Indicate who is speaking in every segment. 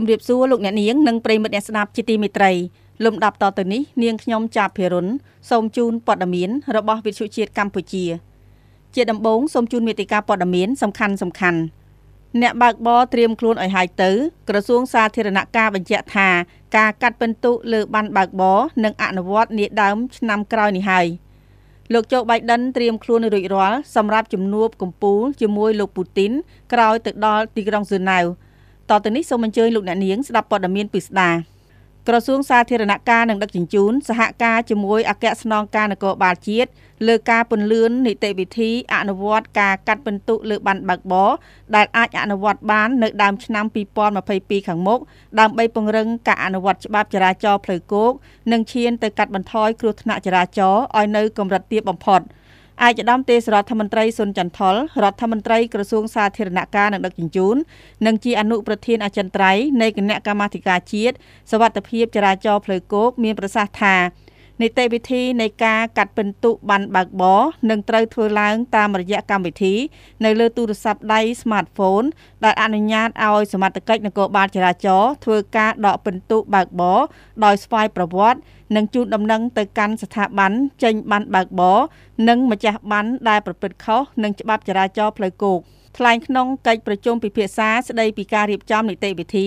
Speaker 1: ជំរាបសួរលោកអ្នកនាងនិងប្រិមិត្តអ្នកស្ដាប់ជាទីមេត្រីលំដាប់តទៅនេះនាងខ្ញុំចាប់ភិរុនសូមជូនព័ត៌មានរបស់ វិទ្យុជាតិកម្ពុជា ជាដំបូងសូមជូនមេតិការព័ត៌មានសំខាន់សំខាន់ អ្នកបើកបរត្រៀមខ្លួនឲ្យហើយទៅក្រសួងសាធារណការបញ្ជាក់ថាការកាត់ពិន្ទុលើបានបើកបរនឹងអនុវត្តនាដើមឆ្នាំក្រោយនេះហើយលោកโจ Biden ត្រៀមខ្លួនរួចរាល់សម្រាប់ជំនួបកំពូល ជាមួយ លោកពូទីន ក្រោយទៅដល់ទីក្រុងស៊ឺណៅតទៅនេះសូមអញ្ជើញលោកអ្នកនាងស្ដាប់ព័ត៌មានពិស្ដាក្រសួងសាធារណការនិងដឹកជញ្ជូនសហការជាមួយអគ្គស្នងការនគរបាលជាតិលើការពន្លឿននីតិវិធី អនុវត្តការកាត់បន្ទុលើប័ណ្ណបើកបរដែលអាចអនុវត្តបាននៅដើមឆ្នាំ2022ខាងមុខដើម្បីពង្រឹងការអនុវត្តច្បាប់ចរាចរណ៍ផ្លូវគោកនិងឈានទៅកាត់បន្ថយគ្រោះថ្នាក់ចរាចរណ៍ឲ្យនៅកម្រិតទាបបំផុត។ឯកឧត្តមទេសរដ្ឋមន្ត្រីសុនចន្ទថុលរដ្ឋមន្ត្រីក្រសួងសាធារណការនិងដឹកជញ្ជូននិងជាអនុប្រធានអចិន្ត្រៃយ៍នៃគណៈកម្មាធិការជាតិសវត្ថិភាពចរាចរណ៍ផ្លូវគោកមានប្រសាសន៍ថានីតិវិធីនៃការកាត់ពិន្ទុប័ណ្ណបើកបរនឹងត្រូវធ្វើឡើងតាមរយៈកម្មវិធីនៅលើទូរស័ព្ទដៃ smartphone ដែលអនុញ្ញាតឲ្យសមត្ថកិច្ចនគរបាលចរាចរណ៍ធ្វើការដកពិន្ទុបើកបរដោយស្វ័យប្រវត្តិនិងជូនដំណឹងទៅកាន់ស្ថាប័នចេញប័ណ្ណបើកបរនិងម្ចាស់ប័ណ្ណដែលប្រព្រឹត្តខុសនឹងច្បាប់ចរាចរណ៍ផ្លូវគោកថ្លែងក្នុងកិច្ចប្រជុំពិភាក្សាស្ដីពីការរៀបចំនីតិវិធី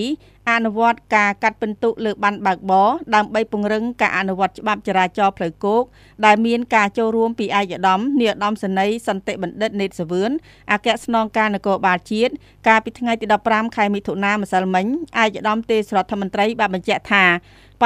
Speaker 1: អនុវត្តការកាត់ពិន្ទុលើប័ណ្ណបើកបរដើម្បីពង្រឹងការអនុវត្តច្បាប់ចរាចរណ៍ផ្លូវគោកដែលមានការចូលរួមពីឯកឧត្តមនាយឧត្តមសេនីយ៍សន្តិបណ្ឌិតនេតសវឿនអគ្គស្នងការនគរបាលជាតិកាលពីថ្ងៃទី15ខែមិថុនាម្សិលមិញឯកឧត្តមទេសរដ្ឋមន្ត្រីបានបញ្ជាក់ថា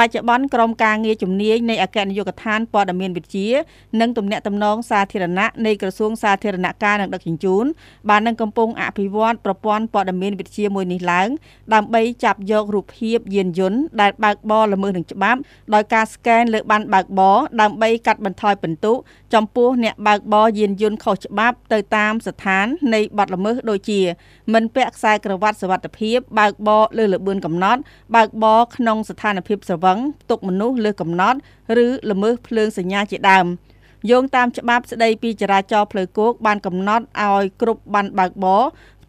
Speaker 1: បច្ចុប្បន្នក្រមការងារជំនាញនៃអគ្គនាយកដ្ឋានព័ត៌មានវិទ្យានិងទំនាក់ទំនងសាធារណៈនៃក្រសួងសាធារណការនិងដឹកជញ្ជូន បាននឹងកំពុងអភិវឌ្ឍប្រព័ន្ធព័ត៌មានវិទ្យាមួយនេះឡើងដើម្បីចាប់យករូបភាពយានយន្តដែលបើកបរល្មើសនឹងច្បាប់ដោយការស្កែនលើប័ណ្ណបើកបរដើម្បីកាត់បន្ថយពិន្ទុចំពោះអ្នកបើកបរយានយន្តខុសច្បាប់ទៅតាមស្ថាននៃបទល្មើសដូចជាមិន ពាក់ខ្សែក្រវ៉ាត់សុវត្ថិភាពបើកបរលើល្បឿនកំណត់បើកបរក្នុងស្ថានភាពស្រវឹងផ្ទុកមនុស្សលើកំណត់ ឬល្មើសភ្លើងសញ្ញា ជាដើមយោងតាមច្បាប់ស្តីពីចរាចរណ៍ផ្លូវគោក បានកំណត់ឲ្យគ្រប់បានបើកបរ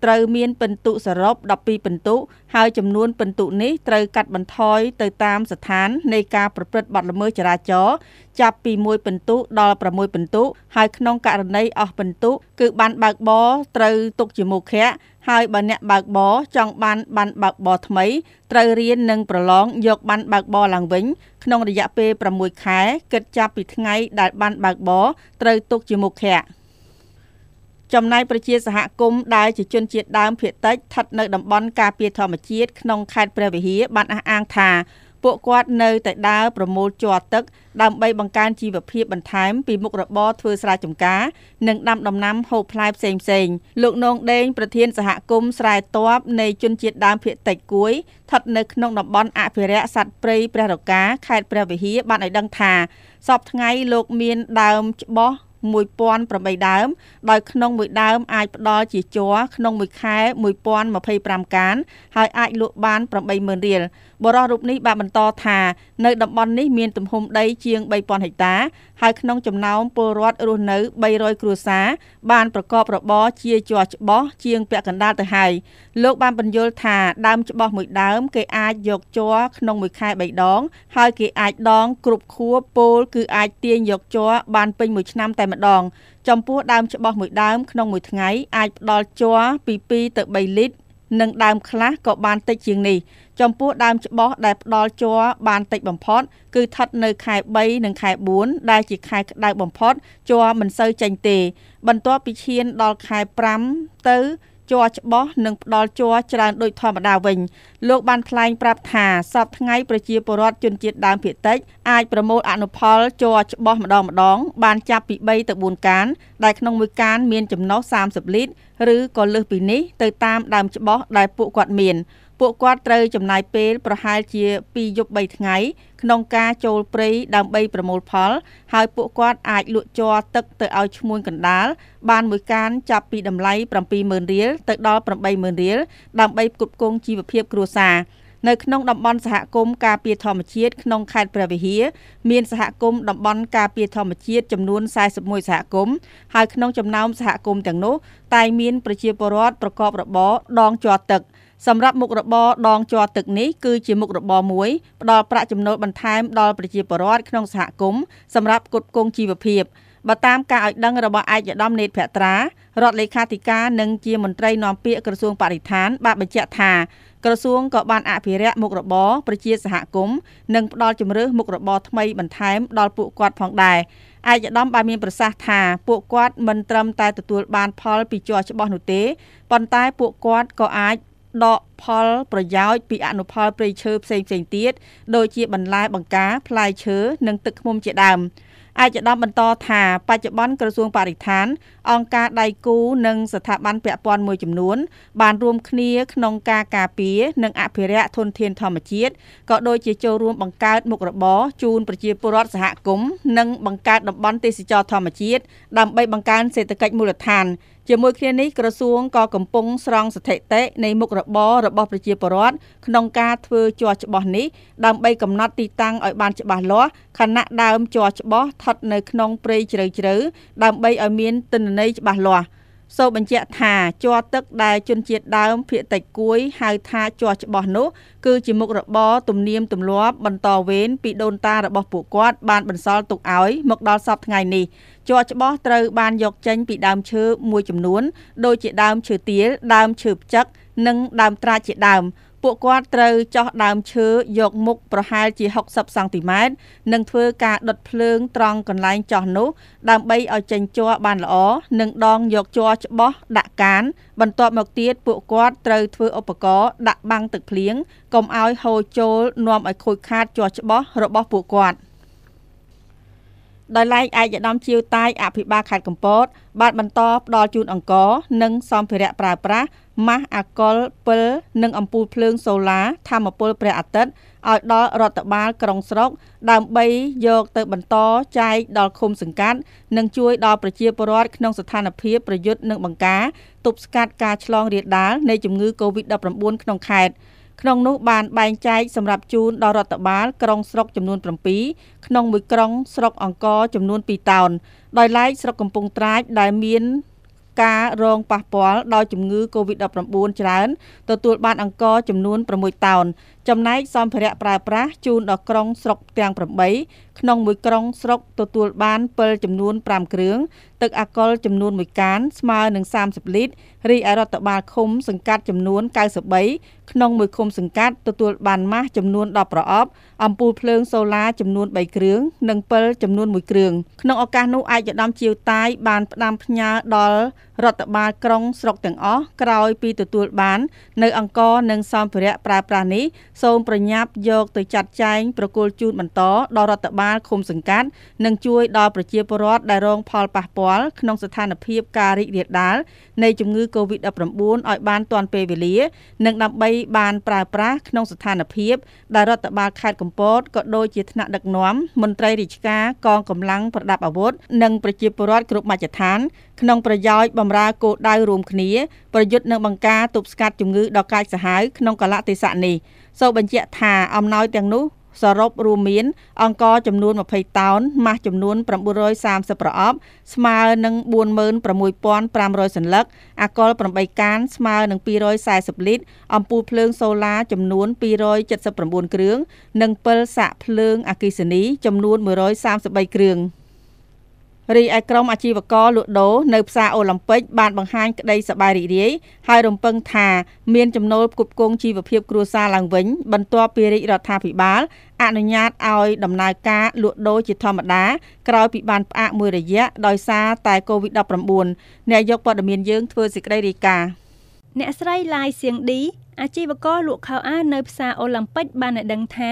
Speaker 1: ត្រូវមានពិន្ទុសរុប12ពិន្ទុហើយចំនួនពិន្ទុនេះត្រូវកាត់បន្ថយទៅតាមស្ថាននៃការប្រព្រឹត្តបទល្មើសចរាចរណ៍ចាប់ពី1ពិន្ទុដល់6ពិន្ទុហើយក្នុងករណីអស់ពិន្ទុគឺបានបើកបរត្រូវទុកជាមុខៈហើយបើអ្នកបើកបរចង់បាន បានបើកបរថ្មីត្រូវរៀននិងប្រឡងយក បានបើកបរឡើងវិញ ក្នុងរយៈពេល6ខែគិតចាប់ពីថ្ងៃដែលបានបើកបរត្រូវទុកជាមុខៈចំណែកប្រជាសហគមន៍ដែលជាជនជាតិដើមភាគតិចស្ថិតនៅតំបន់ការពារធម្មជាតិក្នុងខេត្តព្រះវិហារបានអះអាងថាពួកគាត់នៅតែដើរប្រមូលជ័រទឹកដើម្បីបង្កើនជីវភាពបន្ថែមពីមុខរបរធ្វើស្រែចម្ការនិងដាំដំណាំហូបផ្លែផ្សេងផ្សេងលោកនងដេងប្រធានសហគមន៍ស្រែតបនៃជនជាតិដើមភាគតិចគួយស្ថិតនៅក្នុងតំបន់អភិរក្សសត្វព្រៃព្រះរកាខេត្តព្រះវិហារបានឲ្យដឹងថាសពថ្ងៃលោកមានដើមច្បោះ1008ដើមដោយក្នុងមួយដើមអាចផ្ដល់ជាជ័រក្នុងមួយខែ1025កាន ហើយអាចលក់បាន80000រៀលបរិះរូបនេះបានបន្តថានៅតំបន់នេះមានទំហំដីជាង3000ហិកតា ហើយក្នុងចំណោមពលរដ្ឋរស់នៅ300គ្រួសារបានប្រកបរបរជាជ័រច្បោះជាងពាក់កណ្ដាលទៅហើយលោកបានបញ្យល់ថាដើមច្បោះមួយដើមគេអាចយកជ័រក្នុងមួយខែ3ដង ហើយគេអាចដងគ្រប់ខួបពលគឺអាចទាញយកជ័របានពេញមួយឆ្នាំតែម្ដងចំពោះដើមច្បោះមួយដើមក្នុងមួយថ្ងៃអាចផ្ដល់ជ័រពី2ទៅ3លីត្រនិងដើមខ្លះក៏បានតិចជាងនេះចំពោះដើមច្បោះដែលផ្ដល់ជ័របានតិចបំផុតគឺស្ថិតនៅ ខែ3និងខែ4ដែលជាខែក្តៅបំផុតជ័រមិនសូវចេញទេ បន្ទាប់ពីឈាន ដល់ខែ5ទៅជ័រច្បាស់និងផ្ដល់ជ័រច្រើនដូចធម្មតាវិញលោកបានថ្លែងប្រាប់ថាសពថ្ងៃប្រជាពលរដ្ឋជនជាតិដើមភាគតិចអាចប្រមូលអនុផលជ័រច្បាស់ម្ដងម្ដង បានចាប់ពី3ទៅ4កាន ដែលក្នុងមួយកានមានចំណុះ30លីត្រឬក៏លើសពីនេះទៅតាមដើមច្បាស់ដែលពួកគាត់មានពួកគាត់ត្រូវចំណាយពេលប្រហែលជា2យប់3ថ្ងៃ ក្នុងការចូលព្រៃដើម្បីប្រមូល ផល ហើយពួកគាត់អាចលក់ជ័រទឹកទៅឲ្យឈ្មួញកណ្ដាលបានមួយកានចាប់ពីតម្លៃ70000រៀលទៅដល់80000រៀលដើម្បីផ្គត់ផ្គង់ជីវភាពគ្រួសារនៅក្នុងតំបន់សហគមន៍ការពារធម្មជាតិក្នុងខេត្តព្រះវិហារមានសហគមន៍តំបន់ការពារធម្មជាតិចំនួន41សហគមន៍ហើយក្នុងចំណោមសហគមន៍ទាំងនោះតែមានប្រជាពលរដ្ឋប្រកបរបរដងជាប់ទឹក។សម្រាប់មុខរបរដងជាប់ទឹកនេះគឺជាមុខរបរមួយផ្ដល់ប្រាក់ចំណូលបន្ថែមដល់ប្រជាពលរដ្ឋក្នុងសហគមន៍សម្រាប់ផ្គត់ផ្គង់ជីវភាពបើតាមការឲ្យដឹងរបស់ឯកឧត្តមនេតភត្រារដ្ឋលេខាធិការនិងជាមន្ត្រីនាំពាក្យក្រសួងបរិស្ថានបានបញ្ជាក់ថាក្រសួងក៏បានអភិរក្សមុខរបរប្រជាសហគមន៍និងផ្ដល់ជំរើសមុខរបរថ្មីបន្ថែម ដល់ពួកគាត់ផងដែរឯកឧត្តមបានមានប្រសាសន៍ថាពួកគាត់មិនត្រឹមតែទទួល បាន ផលពីជ័រច្បាស់នោះទេប៉ុន្តែពួកគាត់ក៏អាចដកផលប្រយោជន៍ពីអនុផលព្រៃឈើផ្សេងផ្សេងទៀតដូចជាបន្លែបង្ការផ្លែឈើនិងទឹកឃ្មុំជាដើម។ឯកឧត្តមបន្តថាបច្ចុប្បន្នក្រសួងបរិស្ថានអង្គការដៃគូនិងស្ថាប័នពាក់ព័ន្ធមួយចំនួនបានរួមគ្នាក្នុងការការពារនិងអភិរក្សធនធានធម្មជាតិក៏ដូចជាចូលរួមបង្កើតមុខរបរជូនប្រជាពលរដ្ឋសហគមន៍និងបង្កើតតំបន់ទេសចរធម្មជាតិដើម្បីបង្កើនសេដ្ឋកិច្ចមូលដ្ឋាន ជាមួយគ្នានេះក្រសួងក៏កំពុងស្រង់ស្ថិតិនៃមុខរបររបស់ប្រជាពលរដ្ឋក្នុងការធ្វើជ័រច្បោះនេះដើម្បីកំណត់ទីតាំងឲ្យបានច្បាស់លាស់ខណៈដើមជ័រច្បោះស្ថិតនៅក្នុងព្រៃជ្រៅៗដើម្បីឲ្យមានទិន្នន័យច្បាស់លាស់សូមបញ្ជាក់ថាជ័រទឹកដែលជនជាតិដើមភាគតិចគួយហៅថាជ័រច្បោះនោះគឺជាមុខរបរទំនៀមទម្លាប់បន្តវេនពីដូនតារបស់ពួកគាត់បានបន្សល់ទុកឲ្យមកដល់សពថ្ងៃនេះជ័រច្បោះត្រូវបានយកចេញពីដើមឈើមួយចំនួនដូចជាដើមឈើទាលដើមឈើផ្ចឹកនិងដើមត្រាចជាដើមពួកគាត់ត្រូវចោះដើមឈើយកមុខប្រហែលជា60សង់ទីម៉ែត្រនិងធ្វើការដុតភ្លើងត្រង់កន្លែងចោះនោះដើម្បីឲ្យចេញជ័របានល្អនិងដងយកជ័រច្បោះដាក់កាន បន្ទាប់មកទៀតពួកគាត់ត្រូវធ្វើឧបករណ៍ដាក់បាំងទឹកភ្លៀងកុំឲ្យហូរចូលនាំឲ្យខូចខាតជ័រច្បោះរបស់ពួកគាត់ដោយឡែកឯកឧត្តមជាវតាយអភិបាលខេត្តកំពតបានបន្តផ្ដល់ជូនអង្គរនិងសម្ភារៈប្រើប្រាស់ម៉ាស់អាកុលពិលនិងអំពូលភ្លើងសូឡាធម្មពលព្រះអាទិត្យឲ្យដល់រដ្ឋបាល ក្រុងស្រុក ដើម្បីយកទៅបន្តចែកដល់ឃុំសង្កាត់និងជួយ ដល់ប្រជាពលរដ្ឋក្នុងស្ថានភាពប្រយុទ្ធនិងបង្ការទប់ស្កាត់ការឆ្លងរាលដាលនៃជំងឺ Covid-19 ក្នុងខេត្ត។ក្នុងនោះបានបែងចែកសម្រាប់ជូនដល់រដ្ឋបាលក្រុងស្រុកចំនួន7ក្នុងមួយក្រុងស្រុកអង្គរចំនួន2តោនដោយឡែកស្រុកកំពង់ត្រាចដែលមានការរងប៉ះពាល់ដោយជំងឺ Covid-19 ច្រើនទទួលបាន អង្គរចំនួន6តោនចំណែកសម្ភារៈប្រើប្រាស់ជូនដល់ក្រុងស្រុកទាំង8ក្នុង មួយក្រុងស្រុកទទួលបានពិលចំនួន5គ្រឿងទឹកអាកុលចំនួន1កានស្មើនឹង30លីត្ររីឯរដ្ឋបាលឃុំសង្កាត់ចំនួន93ក្នុងមួយឃុំសង្កាត់ទទួលបានម៉ាស់ចំនួន10ប្រអប់ អំពូលភ្លើងសូឡាចំនួន3គ្រឿងនិងពិលចំនួន1គ្រឿងក្នុងឱកាសនោះឯកឧត្តមជាវតាយបានផ្ដាំផ្ញើដល់រដ្ឋបាលក្រុងស្រុកទាំងអស់ក្រោយពីទទួលបាននៅអង្គរនិងសម្ភារៈប្រើប្រាស់នេះសូមប្រញាប់យកទៅចាត់ចែងប្រគល់ជូនបន្តដល់រដ្ឋបាលឃុំសង្កាត់និងជួយដល់ប្រជាពលរដ្ឋដែលរងផលប៉ះពាល់ក្នុងស្ថានភាពការរីករាលដាលនៃជំងឺ Covid-19 ឲ្យបានទាន់ពេលវេលានិងដើម្បីបានប្រើប្រាស់ក្នុងស្ថានភាពដែលរដ្ឋបាលខេត្តកំពតក៏ដូចជាថ្នាក់ដឹកនាំមន្ត្រីរាជការកងកម្លាំងប្រដាប់អាវុធនិងប្រជាពលរដ្ឋគ្រប់មជ្ឈដ្ឋានក្នុងប្រយោជន៍បម្រើគោលដៅរួមគ្នាប្រយុទ្ធនឹងបង្ការទប់ស្កាត់ជំងឺដ៏កាចសាហាវក្នុងកលៈទេសៈនេះសូមបញ្ជាក់ថាអំណោយទាំងនោះសរុបរួមមាន អង្គចំនួន20តោនម៉ាស់ចំនួន930ប្រអប់ស្មើនឹង46500សន្លឹកអាកុល8កានស្មើនឹង240លីត្រអំពូលភ្លើងសូឡាចំនួន279គ្រឿងនិងពិលសាកភ្លើងអគិសនីចំនួន133គ្រឿង។រីឯក្រុមអាជីវករលក់ដូរនៅផ្សារអូឡ িম ពិកបានបង្ហាញក្តីសប្បាយរីករាយ ហើយរំពឹងថាមានចំណូលផ្គត់ផ្គង់ជីវភាពគ្រួសារឡើងវិញ បន្ទាប់ពីរាជរដ្ឋាភិបាលអនុញ្ញាតឲ្យដំណើរការលក់ដូរជាធម្មតាក្រោយពីបានផ្អាកមួយរយៈដោយសារតែ COVID-19 អ្នកយកព័ត៌មានយើងធ្វើសេចក្តីរាយការណ៍អ្នកស្រីឡាយសៀងឌី
Speaker 2: អាជីវករលក់ខោអាវនៅផ្សារអូឡ িম্প ិកបានឲ្យដឹងថា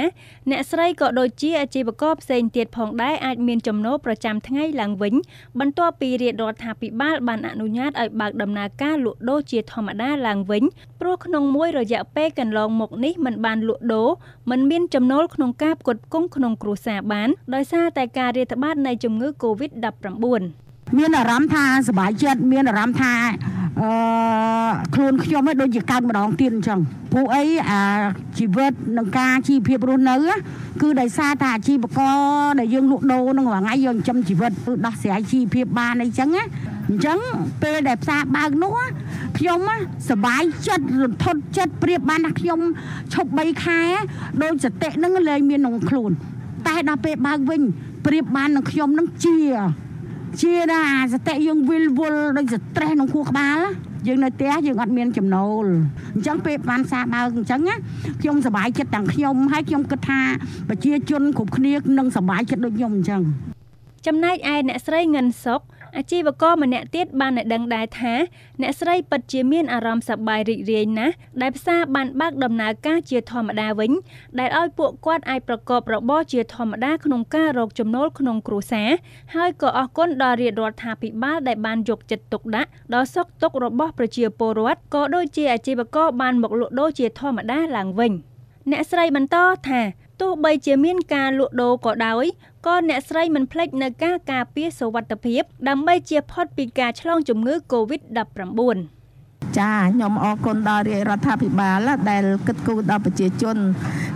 Speaker 2: អ្នកស្រីក៏ដូចជាអាជីវករផ្សេងទៀតផងដែរអាចមានចំណូលប្រចាំថ្ងៃឡើងវិញបន្ទាប់ពីរាជរដ្ឋាភិបាលបានអនុញ្ញាតឲ្យបើកដំណើរការលក់ដូរជាធម្មតាឡើងវិញព្រោះក្នុងមួយរយៈពេលកន្លងមកនេះมันបានលក់ដូរมันមានចំណូលក្នុងការផ្គត់ផ្គង់ក្នុងគ្រួសារបានដោយសារតែការរាតត្បាត នៃជំងឺ Covid-19 មានអារម្មណ៍ថា
Speaker 1: សบายចិត្តមានអារម្មណ៍ថាអឺខ្លួនខ្ញុំឯងដូចជាកើតម្ដងទៀតអញ្ចឹងពួកអីអាជីវិតនិងការជីវភាពរស់នៅ គឺដោយសារតែអាជីវករដែលយើងលក់ដូរនឹងរាល់ថ្ងៃយើងចិញ្ចឹមជីវិតគឺដោះស្រាយជីវភាពបានអីចឹងណាអញ្ចឹងពេលដែលផ្សារបើកនោះខ្ញុំសบายចិត្តរន្ធត់ចិត្តព្រៀបបានថាខ្ញុំឈប់3ខែដោយសតិនឹងលែងមានក្នុងខ្លួនតែដល់ពេលបើកវិញព្រៀបបាននឹងខ្ញុំនឹងជាជាណាអាសតិយើងវិលវល់ដូចស្ត្រេសក្នុងខួរក្បាលយើងនៅផ្ទះយើងអត់មានចំណូលអញ្ចឹងពេលបានសាបើកអញ្ចឹងខ្ញុំសប្បាយចិត្តទាំងខ្ញុំហើយខ្ញុំគិតថាប្រជាជនគ្រប់គ្នា
Speaker 2: នឹងសប្បាយចិត្តដូចខ្ញុំអញ្ចឹងចំណែកឯអ្នកស្រីងិនសុខអាជីវករម្នាក់ទៀតបានដឹងដែរថាអ្នកស្រីពិតជាមានអារម្មណ៍សប្បាយរីករាយណាស់ដែលផ្សារបានបើកដំណើរការជាធម្មតាវិញ ដែលឲ្យពួកគាត់អាចប្រកបរបរជាធម្មតាក្នុងការរកចំណូលក្នុង គ្រួសារហើយក៏អរគុណដល់រាជរដ្ឋាភិបាលដែលបានយកចិត្តទុកដាក់ដល់សុខទុក្ខរបស់ប្រជាពលរដ្ឋក៏ដូចជាអាជីវករបាន មកលក់ដូរជាធម្មតាឡើងវិញអ្នកស្រីបន្តថាទោះបីជាមានការលក់ដូរក៏ដោយក៏អ្នកស្រីមិនភ្លេចនៅការការពារសុវត្ថិភាពដើម្បីជៀសផុតពីការឆ្លងជំងឺ Covid-19
Speaker 1: ចាខ្ញុំអរគុណដល់រាជរដ្ឋាភិបាលដែលគិតគូរដល់ប្រជាជន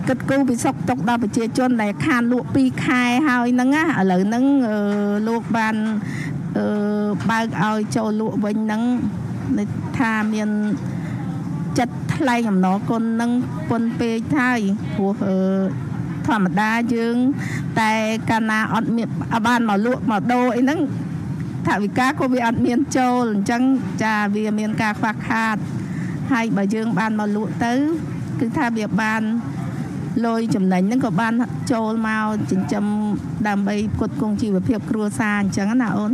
Speaker 1: គិតគូរពីសុខទុក្ខដល់ប្រជាជន ដែលខានលក់2ខែហើយហ្នឹងណាឥឡូវហ្នឹងលោកបានបើកឲ្យចូលលក់វិញហ្នឹងថាមានចិត្តថ្លែងអំណរគុណនឹងពុនពេកហើយព្រោះធម្មតាយើងតែកាលណាអត់មានបានមកលក់មកដូរអីហ្នឹងថាវិការក៏វាអត់មានចូលអញ្ចឹងចាវាមានការខ្វះខាត ហើយបើយើងបានមកលក់ទៅគឺថាវាបានលុយចំណេញហ្នឹងក៏បានចូលមកចិញ្ចឹមដើម្បីផ្គត់ផ្គង់ជីវភាពគ្រួសារអញ្ចឹងណាអូន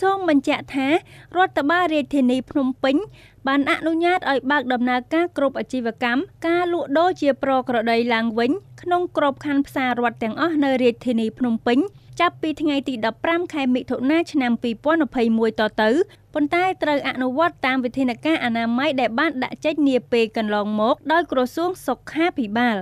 Speaker 1: សូមបញ្ជាក់ថ
Speaker 2: ារដ្ឋបាលរាជធានីភ្នំពេញបានអនុញ្ញាតឲ្យបើកដំណើរការគ្រប់អាជីវកម្មការលក់ដូរជាប្រក្រតីឡើងវិញក្នុងក្របខ័ណ្ឌផ្សាររដ្ឋទាំងអស់នៅរាជធានីភ្នំពេញចាប់ពីថ្ងៃទី15ខែមិថុនាឆ្នាំ2021តទៅប៉ុន្តែត្រូវអនុវត្តតាមវិធានការអនាម័យដែលបានដាក់ចេញនាពេលកន្លងមកដោយក្រសួងសុខាភិបាល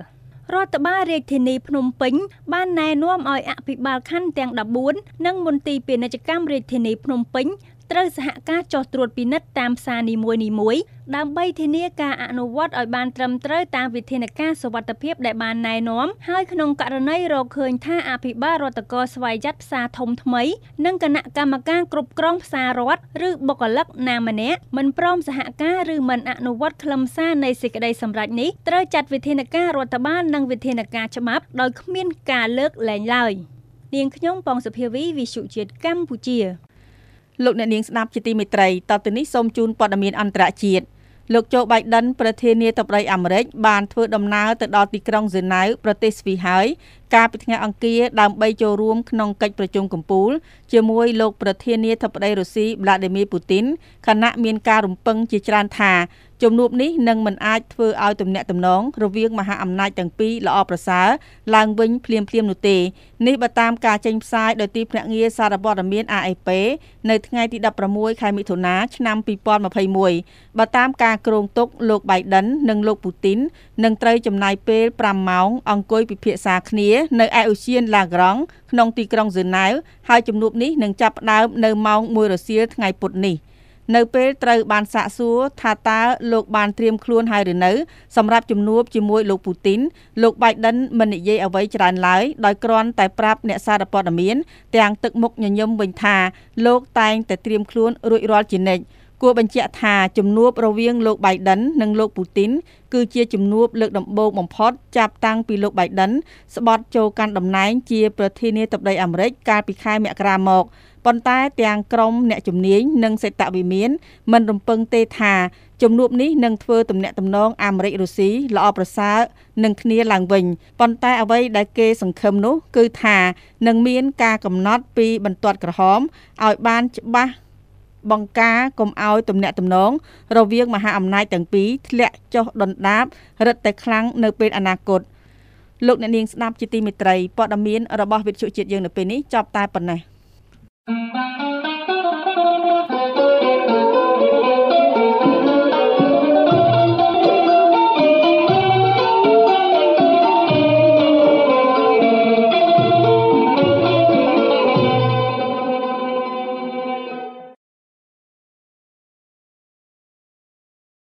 Speaker 2: រដ្ឋបាលរាជធានីភ្នំពេញបានណែនាំឲ្យអភិបាលខណ្ឌទាំង14និងមន្ទីរពាណិជ្ជកម្មរាជធានីភ្នំពេញត្រូវសហការចុះត្រួតពិនិត្យតាមផ្សារនីមួយៗដើម្បីធានាការអនុវត្តឲ្យបានត្រឹមត្រូវតាមវិធានការសុវត្ថិភាពដែលបានណែនាំហើយក្នុងករណីរកឃើញ ថាអភិបាលរដ្ឋកោស្វ័យយ័តផ្សារធំថ្មីនិងគណៈកម្មការគ្រប់គ្រងផ្សាររដ្ឋឬបុគ្គលិកណាម្នាក់មិនព្រមសហការឬមិនអនុវត្តខ្លឹមសារនៃសេចក្តីសម្រេចនេះត្រូវចាត់វិធានការរដ្ឋបាលនិងវិធានការច្បាប់ដោយគ្មានការលើកលែង
Speaker 1: ឡើយនាងខ្ញុំប៉ងសុភាវីវិសុជាតិកម្ពុជាលោកអ្នកនាងស្ដាប់ជាទីមេត្រីតទៅនេះសូមជូនព័ត៌មានអន្តរជាតិលោកโจ Biden ប្រធានាធិបតីអាមេរិកបានធ្វើដំណើរទៅដល់ទីក្រុងហ្សឺណែវប្រទេសស្វីសហើយកាលពីថ្ងៃអង្គារដើម្បីចូលរួមក្នុងកិច្ចប្រជុំកំពូល ជាមួយលោកប្រធានាធិបតីរុស្ស៊ី Vladimir Putin ខណៈមានការរំពឹងជាច្រើនថាជំនួបនេះនឹងមិនអាចធ្វើឲ្យទំនាក់ទំនងរវាងមហាអំណាចទាំងពីរល្អប្រសើរឡើងវិញភ្លាមៗនោះទេនេះបើតាមការចេញផ្សាយដោយទីភ្នាក់ងារសារព័ត៌មាន AFP នៅថ្ងៃទី16ខែមិថុនាឆ្នាំ2021បើតាមការគ្រោងទុក លោក Biden និងលោក Putin នឹងត្រូវចំណាយពេល5ម៉ោង អង្គុយពិភាក្សាគ្នានៅឯឧទ្យាន La Grande ក្នុងទីក្រុងហ្សឺណែវហើយជំនួបនេះនឹងចាប់ផ្ដើមនៅម៉ោង1រសៀលថ្ងៃពុធនេះ។នៅពេលត្រូវ បានសាកសួរថាតើលោកបានត្រៀមខ្លួនហើយឬនៅ សម្រាប់ជំនួបជាមួយលោកពូទីនលោកបៃដិន មិននិយាយអ្វីច្រើនឡើយដោយគ្រាន់តែប្រាប់អ្នកសារព័ត៌មានទាំង ទឹកមុខញញឹមវិញថាលោកតែងតែត្រៀមខ្លួនរួចរាល់ជានិច្ចគួរបញ្ជាក់ថាជំនួបរវាងលោក Biden និងលោក Putin គឺជាជំនួបលើកដំបូងបំផុតចាប់តាំងពីលោក Biden ស្បត់ចូលកាន់តំណែងជាប្រធានាធិបតីអាមេរិកកាលពីខែមករាមកប៉ុន្តែទាំងក្រុមអ្នកជំនាញនិងសេតវិមាន មិនរំពឹងទេថាជំនួបនេះនឹងធ្វើទំនាក់ទំនងអាមេរិករុស្ស៊ីល្អប្រសើរនឹងគ្នាឡើងវិញប៉ុន្តែអ្វីដែលគេសង្ឃឹមនោះគឺថានឹងមានការកំណត់ពីបន្ទាត់ក្រហមឲ្យបានច្បាស់បង្ការកុំឲ្យទំនាក់ទំនងរវាងមហាអំណាចទាំងពីរធ្លាក់ចុះដុនដាបរឹតតែខ្លាំងនៅពេលអនាគតលោកអ្នកនាងស្ដាប់ជាទីមេត្រីព័ត៌មាន របស់វិទ្យុជាតិយើងនៅពេលនេះចប់តែប៉ុណ្ណេះ។